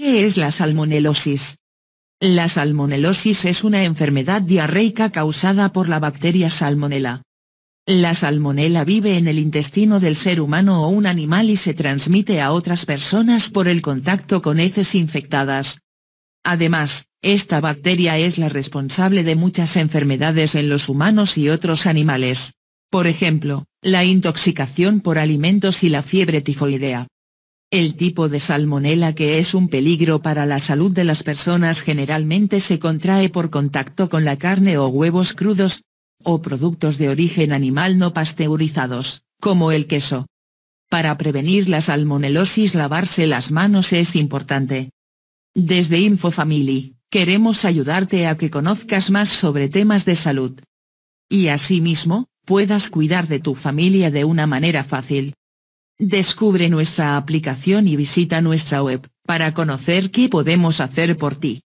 ¿Qué es la salmonelosis? La salmonelosis es una enfermedad diarreica causada por la bacteria salmonella. La Salmonella vive en el intestino del ser humano o un animal y se transmite a otras personas por el contacto con heces infectadas. Además, esta bacteria es la responsable de muchas enfermedades en los humanos y otros animales. Por ejemplo, la intoxicación por alimentos y la fiebre tifoidea. El tipo de salmonela que es un peligro para la salud de las personas generalmente se contrae por contacto con la carne o huevos crudos, o productos de origen animal no pasteurizados, como el queso. Para prevenir la salmonelosis lavarse las manos es importante. Desde InfoFamily, queremos ayudarte a que conozcas más sobre temas de salud. Y asimismo, puedas cuidar de tu familia de una manera fácil. Descubre nuestra aplicación y visita nuestra web, para conocer qué podemos hacer por ti.